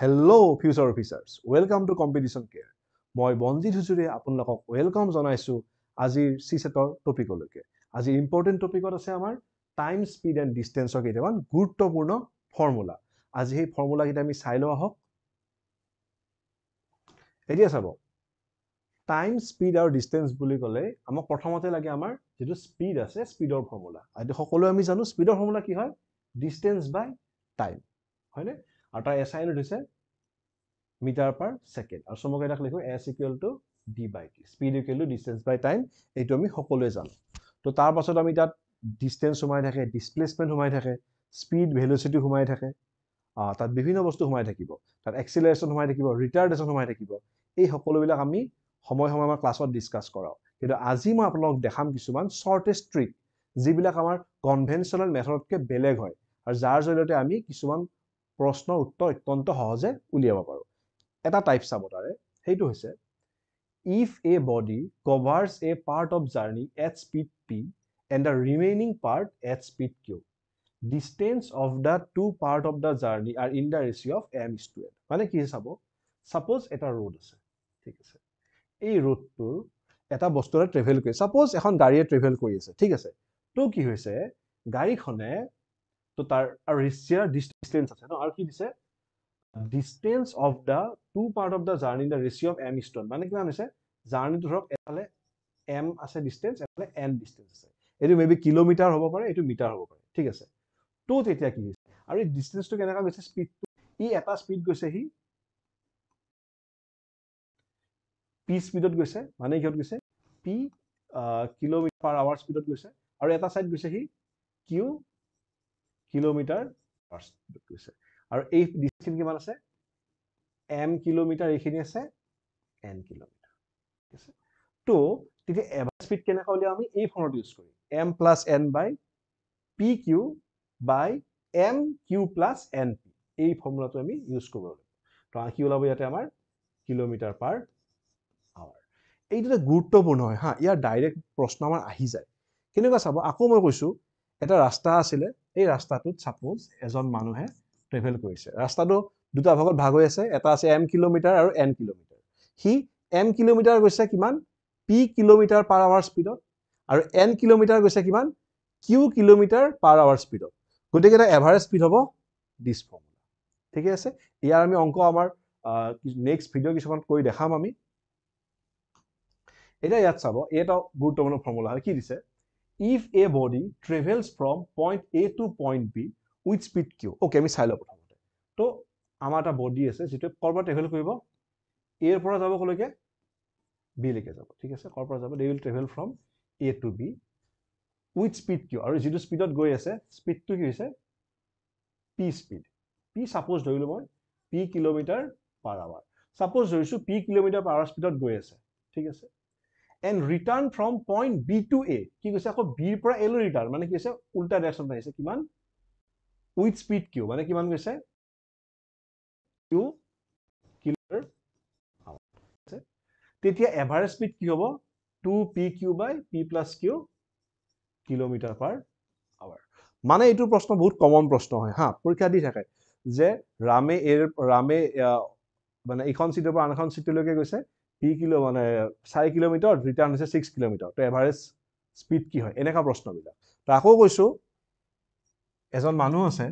hello' future officers welcome to competition care মই বনজিত হুজুৰীয়ে আপোনালোকক welcome জনাইছোঁ আজিৰ চিচেটৰ টপিকলৈকে আজি ইম্পৰ্টেণ্ট টপিকত আছে আমাৰ টাইম স্পীড এণ্ড ডিষ্টেঞ্চৰ কেইটামান গুৰুত্বপূৰ্ণ ফৰ্মুলা আজি সেই ফৰ্মুলাকেইটা আমি চাই লওঁ আহক এতিয়া চাব টাইম স্পীড আৰু ডিষ্টেঞ্চ বুলি ক'লে আমাক প্ৰথমতে লাগে আমাৰ যিটো স্পীড আছে স্পীডৰ ফৰ্মুলা এতিয়া সকলোৱে আমি জানো স্পীডৰ ফৰ্মুলা কি হয় ডিষ্টেঞ্চ বাই টাইম হয়নে আৰু তাৰ এছাইনত হৈছে মিটাৰ পাৰ ছেকেণ্ড আৰু চমকৈ এটা লিখোঁ S equal to D by T speed equal to distance by time এইটো আমি সকলোৱে জানো তো তাৰপাছত আমি তাত ডিষ্টেঞ্চ সোমাই থাকে ডিছপ্লেচমেণ্ট সোমাই থাকে স্পীড ভেলচিটি সোমাই থাকে তাত বিভিন্ন বস্তু সোমাই থাকিব তাত এক্সিলেশ্যন সোমাই থাকিব ৰিটাৰ্ডেশ্যন সোমাই থাকিব এই সকলোবিলাক আমি সময় সময় আমাৰ ক্লাছত ডিছকাছ কৰাওঁ কিন্তু আজি মই আপোনালোকক দেখাম কিছুমান শ্বৰ্টেষ্ট ট্ৰিক যিবিলাক আমাৰ কনভেনশ্যনেল মেথডতকৈ বেলেগ হয় আৰু যাৰ জৰিয়তে আমি কিছুমান প্ৰশ্নৰ উত্তৰ অত্যন্ত সহজে উলিয়াব পাৰোঁ এটা টাইপ চাব তাৰে সেইটো হৈছে if a body covers a part of journey at speed P and the remaining part at speed Q distance of the two part of the journey are in the ratio' of M is to মানে কি চাব চাপ'জ এটা road আছে ঠিক আছে এই ৰোডটোৰ এটা বস্তুৰে ট্ৰেভেল কৰি চাপ'জ এখন গাড়ীয়ে ট্ৰেভেল কৰি আছে ঠিক আছে তো কি হৈছে গাড়ীখনে তো তাৰ আৰু ৰেচিয়াৰ ডিষ্টেঞ্চ আছে ন আৰু কি দিছে distance of the two part of the journey the ratio of M ষ্টন মানে কিমান হৈছে জাৰ্ণিটো ধৰক এফালে এম আছে ডিষ্টেঞ্চ এফালে এন ডিষ্টেঞ্চ আছে এইটো মেবি কিলোমিটাৰ হ'ব পাৰে এইটো মিটাৰ হ'ব পাৰে ঠিক আছে টু তেতিয়া কি হৈছে আৰু এই ডিষ্টেঞ্চটো কেনেকুৱা গৈছে স্পীডটো ই এটা স্পীড গৈছে সি পি স্পীডত গৈছে মানে কিহত গৈছে পি কিলোমিটাৰ পাৰ আৱাৰ স্পীডত গৈছে আৰু এটা ছাইড গৈছে সি কিউ কিলোমিটাৰ পাৰ্চ কৈছে আৰু এই ডিষ্টেঞ্চ কিমান আছে এম কিলোমিটাৰ এইখিনি আছে এন কিলোমিটাৰ ঠিক আছে তো তেতিয়া এভাৰেজ স্পীড কেনেকৈ উলিয়াওঁ আমি এই ফৰ্মত ইউজ কৰিম M plus N by P Q by M Q plus N P এই ফৰ্মুলাটো আমি ইউজ কৰিব লাগিব তো আঁকি ওলাব ইয়াতে আমাৰ কিলোমিটাৰ পাৰ আৱাৰ এইটো এটা গুৰুত্বপূৰ্ণ হয় হা ইয়াৰ ডাইৰেক্ট প্ৰশ্ন আমাৰ আহি যায় কেনেকুৱা চাব আকৌ মই কৈছোঁ এটা ৰাস্তা আছিলে এই ৰাস্তাটোত ছাপ'জ এজন মানুহে ট্ৰেভেল কৰিছে ৰাস্তাটো দুটা ভাগত ভাগ হৈ আছে এটা আছে এম কিলোমিটাৰ আৰু এন কিলোমিটাৰ সি এম কিলোমিটাৰ গৈছে কিমান পি কিলোমিটাৰ পাৰ আৱাৰ স্পীডত আৰু এন কিলোমিটাৰ গৈছে কিমান কিউ কিলোমিটাৰ পাৰ আৱাৰ স্পীডত গতিকে এটা এভাৰেজ স্পীড হ'ব ডিছ ফৰ্মুলা ঠিকে আছে ইয়াৰ আমি অংক আমাৰ নেক্সট ভিডিঅ' কিছুমানত কৰি দেখাম আমি এতিয়া ইয়াত চাব এই এটা গুৰুত্বপূৰ্ণ ফৰ্মুলা হয় কি দিছে if a body travels from point A to point B with speed Q okay আমি চাই লওঁ প্ৰথমতে ত' আমাৰ এটা বডি আছে যিটোৱে ক'ৰ পৰা ট্ৰেভেল কৰিব এৰ পৰা যাব ক'লৈকে বিলৈকে যাব ঠিক আছে ক'ৰ পৰা যাব they will travel from A to B with speed Q আৰু যিটো স্পীডত গৈ আছে স্পীডটো কি হৈছে পি স্পীড পি ছাপ'জ ধৰিলোঁ মই P kilometre per hour suppose ধৰিছোঁ পি কিলোমিটাৰ পাৰ আৱাৰ স্পীডত গৈ আছে ঠিক আছে and return from point B to A কি কৈছে আকৌ বিৰ পৰা এলৈ ৰিটাৰ্ণ মানে কি হৈছে উল্টা ডাইৰেকশ্যন আহিছে কিমান উইথ স্পীড কিউ মানে কিমান কৈছে কিউ কিলোমিটাৰ তেতিয়া এভাৰেজ স্পীড কি হ'ব two P Q by P plus Q kilometre per hour মানে এইটো প্ৰশ্ন বহুত কমন প্ৰশ্ন হয় হা পৰীক্ষা দি থাকে যে ৰামে এৰ ৰামে মানে ইখন ছিটৰ পৰা আন এখন ছিটলৈকে গৈছে পি কিলো মানে চাৰি কিলোমিটাৰ ৰিটাৰ্ণ হৈছে ছিক্স কিলোমিটাৰ তো এভাৰেজ স্পীড কি হয় এনেকুৱা প্ৰশ্নবিলাক তো আকৌ কৈছোঁ এজন মানুহ আছে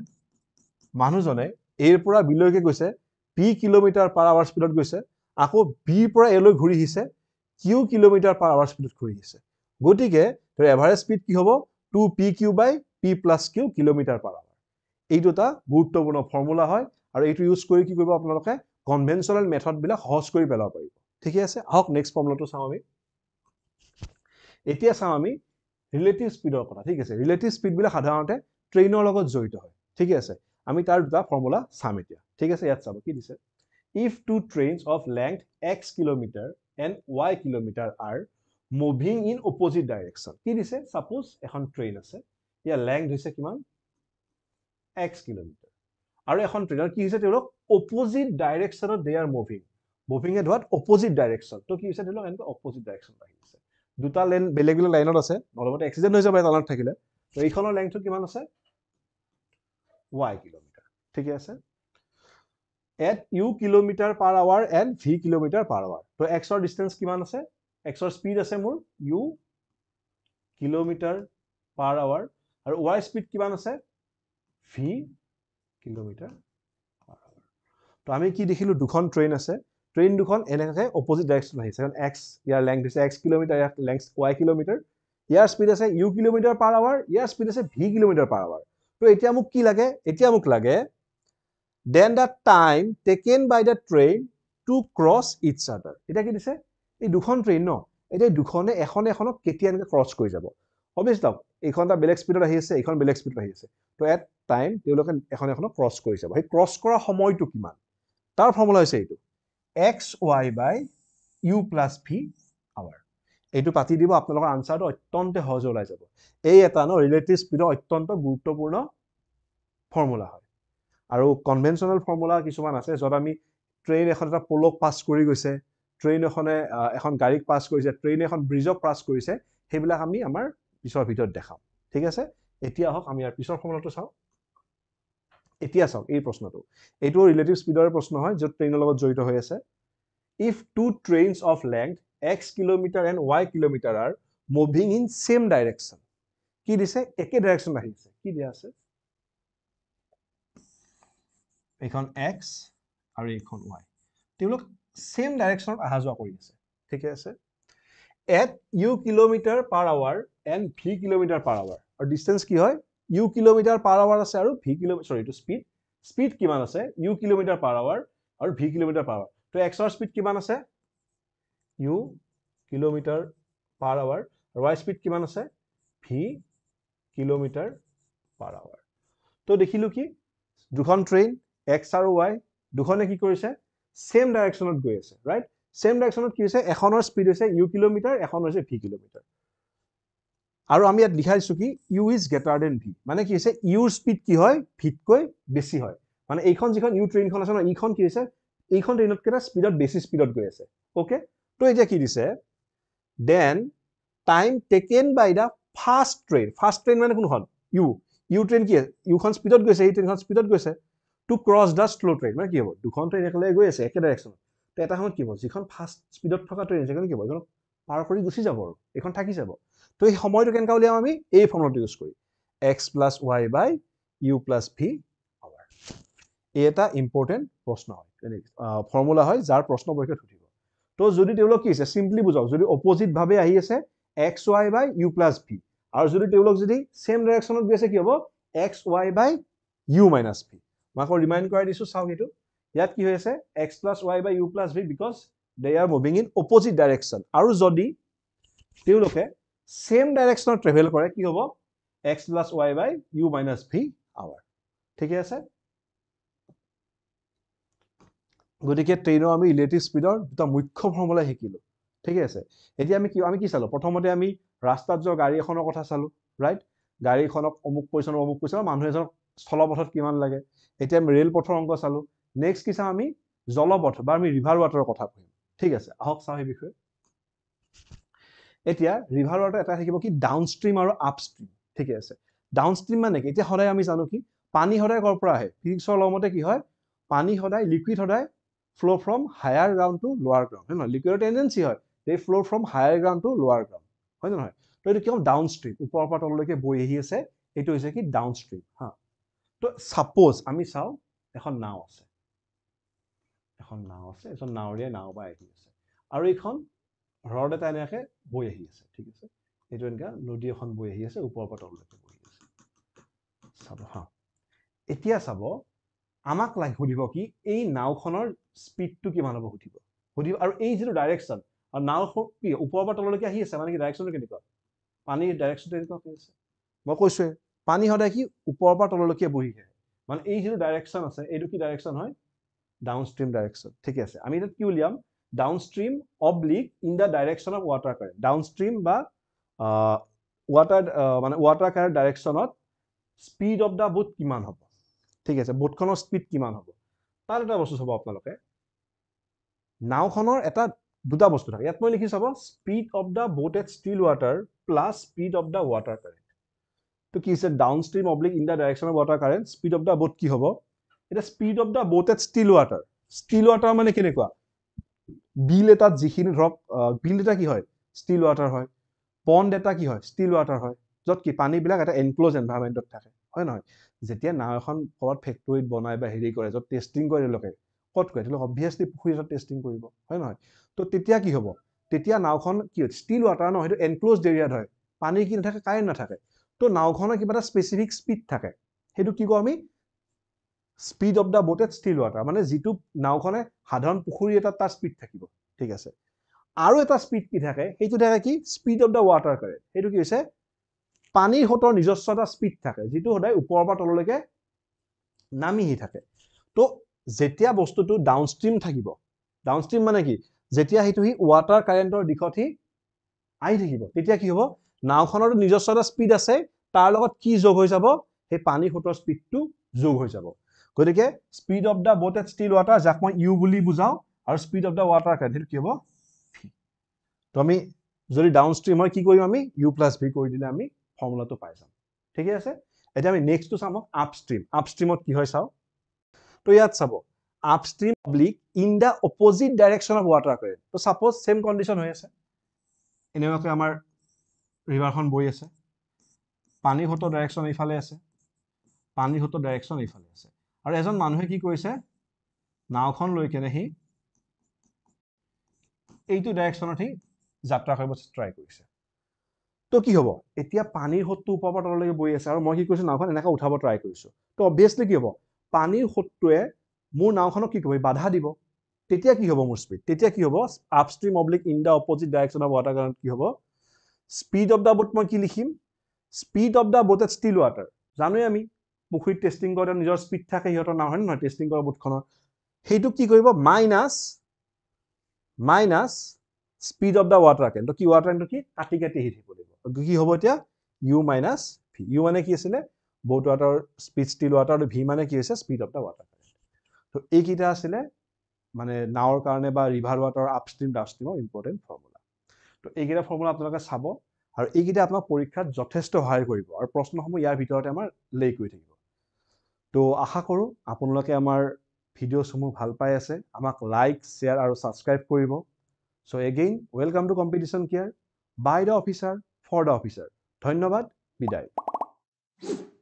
মানুহজনে এৰ পৰা বিলৈকে গৈছে পি কিলোমিটাৰ পাৰ আৱাৰ স্পীডত গৈছে আকৌ বিৰ পৰা এলৈ ঘূৰি আহিছে কিউ কিলোমিটাৰ পাৰ আৱাৰ স্পীডত ঘূৰি আহিছে গতিকে তোৰ এভাৰেজ স্পীড কি হ'ব two P Q by P plus Q kilometre per hour এইটো এটা গুৰুত্বপূৰ্ণ ফৰ্মুলা হয় আৰু এইটো ইউজ কৰি কি কৰিব আপোনালোকে কনভেনচনেল মেথডবিলাক সহজ কৰি পেলাব পাৰিব ঠিকে আছে আহক নেক্সট প্ৰব্লেমটো চাওঁ আমি এতিয়া চাওঁ আমি ৰিলেটিভ স্পীডৰ কথা ঠিক আছে ৰিলেটিভ স্পীডবিলাক সাধাৰণতে ট্ৰেইনৰ লগত জড়িত হয় ঠিকে আছে আমি তাৰ দুটা ফৰ্মুলা চাম এতিয়া ঠিক আছে ইয়াত চাব কি দিছে if two train of length X kilometre and Y kilometre are moving in opposite direction কি দিছে ছাপ'জ এখন ট্ৰেইন আছে ইয়াৰ লেংথ হৈছে কিমান এক্স কিলোমিটাৰ আৰু এখন ট্ৰেইনৰ কি হৈছে তেওঁলোক অপজিট ডাইৰেকশ্যনত দে আৰ মুভিং মুভিং এ ধৰা অপজিট ডাইৰেকশ্যন তো কি হৈছে ধৰি লওক এনেকৈ অপজিট ডাইৰেকশ্যন আহি গৈছে দুটা লেন বেলেগ বেলেগ লাইনত আছে অলপতে এক্সিডেণ্ট হৈ যাব এটা লাইনত থাকিলে তো এইখনৰ লেংথটো কিমান আছে ৱাই কিলোমিটাৰ ঠিকে আছে at U kilometre per hour and V kilometre per hour তো এক্সৰ ডিষ্টেঞ্চ কিমান আছে এক্সৰ স্পীড আছে মোৰ ইউ কিলোমিটাৰ পাৰ আৱাৰ আৰু ৱাই স্পীড কিমান আছে ভি কিলোমিটাৰ পাৰ আৱাৰ তো আমি কি দেখিলোঁ দুখন ট্ৰেইন আছে ট্ৰেইন দুখন এনেকৈ অপজিট ডাইৰেকশ্যন আহিছে কাৰণ এক্স ইয়াৰ লেংথ হৈছে এক্স কিলোমিটাৰ ইয়াৰ লেংথ ৱাই কিলোমিটাৰ ইয়াৰ স্পীড আছে ইউ কিলোমিটাৰ পাৰ আৱাৰ ইয়াৰ স্পীড আছে ভি কিলোমিটাৰ পাৰ আৱাৰ ত' এতিয়া মোক কি লাগে এতিয়া মোক লাগে then the time taken by the train to cross its other এতিয়া কি দিছে এই দুখন ট্ৰেইন ন এতিয়া দুখনে এখন এখনক কেতিয়া এনেকে ক্ৰছ কৰি যাব অভিয়াছ লওক এইখন এটা বেলেগ স্পীডত আহি আছে এইখন বেলেগ স্পীডত আহি আছে ত' এট টাইম তেওঁলোকে এখন এখনক ক্ৰছ কৰি যাব সেই ক্ৰছ কৰা সময়টো কিমান তাৰ ফৰ্মুলা হৈছে এইটো X Y by U plus V hour এই পাতি দিব আপনার আনসারটা অত্যন্ত সহজ ওলাই যাব এই এটা ন রিলেটিভ স্পীড অত্যন্ত গুরুত্বপূর্ণ ফর্মুলা হয় আর কনভেনশনাল ফর্মুলা কিছু আছে যত আমি ট্রেন এখন একটা পোলক পাস করে গেছে ট্রেন এখানে এখন গাড়ি পাস করেছে ট্রেন এখন ব্রিজক পাস করেছে সেইবিলাক আমি আমার পিছর ভিতর দেখাম ঠিক আছে এতিয়া হোক আমি আর পিছর ফর্মুলাটা চাও এতিয়া চাওক এই প্ৰশ্নটো এইটো ৰিলেটিভ স্পীডৰ প্ৰশ্ন হয় য'ত ট্ৰেইনৰ লগত জড়িত হৈ আছে if two trains of length X kilometre and Y kilometre are moving in same direction কি দিছে একে ডাইৰেকশ্যন আহি কি দিয়া আছে এইখন এক্স আৰু এইখন ৱাই তেওঁলোক ছেম ডাইৰেকশ্যন অহা যোৱা কৰি আছে ঠিকে আছে at U kilometre per hour and V kilometre per hour আৰু ডিষ্টেঞ্চ কি হয় ইউ কিলোমিটাৰ পাৰ আৱাৰ আছে আৰু ভি কিলোমি চৰি এইটো স্পীড স্পীড কিমান আছে ইউ কিলোমিটাৰ পাৰ আৱাৰ আৰু ভি কিলোমিটাৰ পাৰ আৱাৰ ত' এক্সৰ স্পীড কিমান আছে ইউ কিলোমিটাৰ পাৰ আৱাৰ আৰু ৱাই স্পীড কিমান আছে ভি কিলোমিটাৰ পাৰ আৱাৰ ত' দেখিলোঁ কি দুখন ট্ৰেইন এক্স আৰু ৱাই দুখনে কি কৰিছে ছেম ডাইৰেকশ্যনত গৈ আছে ৰাইট ছেম ডাইৰেকশ্যনত কি হৈছে এখনৰ স্পীড হৈছে ইউ কিলোমিটাৰ এখন হৈছে ভি কিলোমিটাৰ আৰু আমি ইয়াত লিখাইছোঁ কি U is greater than V মানে কি হৈছে ইউৰ স্পীড কি হয় ভিতকৈ বেছি হয় মানে এইখন যিখন ইউ ট্ৰেইনখন আছে ন ইখন কি হৈছে এইখন ট্ৰেইনতকেইটা স্পীডত বেছি স্পীডত গৈ আছে অ'কে ত' এতিয়া কি দিছে then time taken by the fast train fast train মানে কোনখন ইউ ইউ ট্ৰেইন কি আছে ইউখন স্পীডত গৈছে এই ট্ৰেইনখন স্পীডত গৈছে to cross the slow' train মানে কি হ'ব দুখন ট্ৰেইন একেলগে গৈ আছে একে ডাইৰেকশ্যনত তো এটা সময়ত কি হ'ব যিখন ফাষ্ট স্পীডত থকা ট্ৰেইন সেইখন কি হ'ব সেইখন পাৰ কৰি গুচি যাব আৰু এইখন থাকি যাব তো এই সময়টো কেনেকৈ উলিয়াম আমি এই ফৰ্মুলাটো ইউজ কৰি X plus Y by U plus V hour এই এটা ইম্পৰ্টেণ্ট প্ৰশ্ন হয় ফৰ্মুলা হয় যাৰ প্ৰশ্ন পৰীক্ষাত সুধিব তো যদি তেওঁলোক কি আছে চিম্পলি বুজাওক যদি অপজিটভাৱে আহি আছে X Y by U plus V আৰু যদি তেওঁলোক যদি ছেম ডাইৰেকশ্যনত গৈ আছে কি হ'ব X Y by U minus V মই আকৌ ৰিমাইণ্ড কৰাই দিছোঁ চাওক এইটো ইয়াত কি হৈ আছে X plus Y by U plus V because they are moving in opposite direction আৰু যদি তেওঁলোকে চেম ডাইৰেকশ্যনত ট্ৰেভেল কৰে কি হ'ব X plus Y by U minus V hour ঠিকে আছে গতিকে ট্ৰেইনৰ আমি ইলেক্ট্ৰিক স্পীডৰ দুটা মুখ্য ভ্ৰমলৈ শিকিলোঁ ঠিকে আছে এতিয়া আমি কি আমি কি চালোঁ প্ৰথমতে আমি ৰাস্তাত যোৱা গাড়ী এখনৰ কথা চালোঁ ৰাইট গাড়ীখনক অমুক পৰিচালনা অমুক পৰিচালনা মানুহ এজনক স্থলপথত কিমান লাগে এতিয়া আমি ৰেলপথৰ অংগ চালোঁ নেক্সট কি চাওঁ আমি জলপথ বা আমি ৰিভাৰ ৱাটাৰৰ কথা পঢ়িম ঠিক আছে আহক চাওঁ সেই বিষয়ে এতিয়া ৰিভাৰ ৱাটাৰ এটা থাকিব কি ডাউন ষ্ট্ৰীম আৰু আপ ষ্ট্ৰীম ঠিকে আছে ডাউন ষ্ট্ৰীম মানে কি এতিয়া সদায় আমি জানো কি পানী সদায় ক'ৰ পৰা আহে ফিজিক্সৰ লগতে কি হয় পানী সদায় লিকুইড সদায় flow' from higher ground to lower ground হয় নহয় লিকুইডৰ টেণ্ডেঞ্চি হয় সেই flow' from higher ground to lower ground হয় নহয় তো এইটো কি হ'ব ডাউন ষ্ট্ৰীম ওপৰৰ পৰা তললৈকে বৈ আহি আছে এইটো হৈছে কি ডাউন ষ্ট্ৰীম হা তো ছাপ'জ আমি চাওঁ এখন নাও আছে এখন নাও আছে এখন নাওৰে নাও পৰা আহি আছে আৰু এইখন হ্ৰদ এটা এনেকে বৈ আহি আছে ঠিক আছে এইটো এনেকৈ নদী এখন বৈ আহি আছে ওপৰৰ পৰা তললৈকে বৈ আছে চাব হা এতিয়া চাব আমাক লাগে সুধিব কি এই নাওখনৰ স্পীডটো কিমান হ'ব সুধিব সুধিব আৰু এই যিটো ডাইৰেকশ্যন আৰু নাও কি ওপৰৰ পৰা তললৈকে আহি আছে মানে কি ডাইৰেকশ্যনটো কেনেকুৱা পানীৰ ডাইৰেকশ্যনটো এনেকুৱা হৈ আছে মই কৈছোৱে পানী সদায় কি ওপৰৰ পৰা তললৈকে আহে মানে এই যিটো ডাইৰেকশ্যন আছে এইটো কি ডাইৰেকশ্যন হয় ডাউন ষ্ট্ৰীম ডাইৰেকশ্যন ঠিকে আছে আমি তাত কি উলিয়াম downstream oblique in the direction of water current downstream বা ৱাটাৰ মানে ৱাটাৰ কাৰেণ্ট ডাইৰেকশ্যনত স্পীড অফ দ্য বুট কিমান হ'ব ঠিক আছে বুটখনৰ স্পীড কিমান হ'ব তাত এটা বস্তু চাব আপোনালোকে নাওখনৰ এটা দুটা বস্তু থাকে ইয়াত মই লিখি চাব speed of the boat at still water plus speed of the water current তো কি হৈছে downstream oblique in the direction of water current speed of the boat কি হ'ব এতিয়া speed of the boat at still water still water মানে কেনেকুৱা বিল এটাত যিখিনি ধৰক বিল এটা কি হয় ষ্টিল ৱাটাৰ হয় পণ্ড এটা কি হয় ষ্টিল ৱাটাৰ হয় য'ত কি পানীবিলাক এটা এনক্ল'জ এনভাইৰমেণ্টত থাকে হয় নহয় যেতিয়া নাও এখন ক'ৰবাত ফেক্টৰীত বনাই বা হেৰি কৰে য'ত টেষ্টিং কৰে তেওঁলোকে ক'ত কৰে তেওঁলোকে অভিয়াছলি পুখুৰী এটা টেষ্টিং কৰিব হয় নহয় ত' তেতিয়া কি হ'ব তেতিয়া নাওখন কি হয় ষ্টিল ৱাটাৰ নহয় সেইটো এনক্ল'জড এৰিয়াত হয় পানী কি নাথাকে কাৰেণ্ট নাথাকে ত' নাওখনৰ কিবা এটা স্পেচিফিক স্পীড থাকে সেইটো কি কওঁ আমি speed of the boat at still water মানে যিটো নাওখনে সাধাৰণ পুখুৰী এটা তাৰ স্পীড থাকিব ঠিক আছে আৰু এটা স্পীড কি থাকে সেইটো থাকে কি স্পীড অফ দা ৱাটাৰ কাৰে সেইটো কি হৈছে পানীৰ সোঁতৰ নিজস্ব এটা স্পীড থাকে যিটো সদায় ওপৰৰ পৰা তললৈকে নামিহি থাকে তো যেতিয়া বস্তুটো ডাউন ষ্ট্ৰীম থাকিব ডাউন ষ্ট্ৰীম মানে কি যেতিয়া সেইটো সি ৱাটাৰ কাৰেণ্টৰ দিশত সি আহি থাকিব তেতিয়া কি হ'ব নাওখনৰ নিজস্ব এটা স্পীড আছে তাৰ লগত কি যোগ হৈ যাব সেই পানীৰ সোঁতৰ স্পীডটো যোগ হৈ যাব গতিকে speed of the boat at still water যাক মই ইউ বুলি বুজাওঁ আৰু speed of the water current সেইটো কি হ'ব ভি ত' আমি যদি ডাউন কি কৰিম আমি ইউ প্লাছ ভি কৰি দিলে আমি ফৰ্মুলাটো পাই যাম ঠিকে আছে এতিয়া আমি নেক্সটটো চাম আপ ষ্ট্ৰীম আপ কি হয় চাওঁ ত' ইয়াত চাব upstream oblique in the opposite direction of water current ত' ছাপ'জ ছেম কণ্ডিশ্যন হৈ আছে এনেকুৱাকৈ আমাৰ ৰিভাৰখন বৈ আছে পানী সোঁতৰ ডাইৰেকশ্যন এইফালে আছে পানী সোঁতৰ ডাইৰেকশ্যন এইফালে আছে আৰু এজন মানুহে কি কৰিছে নাওখন লৈ কেনে সি এইটো ডাইৰেকশ্যনত সি যাত্ৰা কৰিব ট্ৰাই কৰিছে তো কি হ'ব এতিয়া পানীৰ সোঁতটো ওপৰৰ পৰা তললৈকে বহি আছে আৰু মই কি কৰিছো নাওখন এনেকৈ উঠাব ট্ৰাই কৰিছো তো অবভিয়াছলি কি হ'ব পানীৰ সোঁতটোৱে মোৰ নাওখনক কি কৰিব বাধা দিব তেতিয়া কি হ'ব মোৰ স্পীড তেতিয়া কি হ'ব upstream oblique in the opposite direction of water কাৰণত কি হ'ব স্পীড অফ দ্য বোট মই কি লিখিম speed of the at still water জানোৱেই আমি পুখুৰীত টেষ্টিং কৰোঁতে নিজৰ স্পীড থাকে সিহঁতৰ নাও হয়নে নহয় টেষ্টিং কৰা বুটখনৰ সেইটো কি কৰিব minus minus speed of the water current কি ৱাটাৰ কেন্টটো কি কাটি কাটি আহি থাকিব লাগিব কি হ'ব এতিয়া ইউ মাইনাছ ভি ইউ মানে কি আছিলে boat water speed still water আৰু ভি মানে কি হৈছে speed of the water current তো এইকেইটা আছিলে মানে নাৱৰ কাৰণে বা ৰিভাৰ ৱাটাৰ ডাউন ষ্ট্ৰীমৰ ইম্পৰ্টেণ্ট ফৰ্মুলা তো এইকেইটা ফৰ্মুলা আপোনালোকে চাব আৰু এইকেইটা আপোনাক পৰীক্ষাত যথেষ্ট সহায় কৰিব আৰু প্ৰশ্নসমূহ ইয়াৰ ভিতৰতে আমাৰ লেক কৰি থাকিব তো আশা কৰোঁ আপোনালোকে আমাৰ ভিডিঅ'চসমূহ ভাল পাই আছে আমাক লাইক শ্বেয়াৰ আৰু ছাবস্ক্ৰাইব কৰিব so' again welcome to competition care by the officer for the officer ধন্যবাদ বিদায়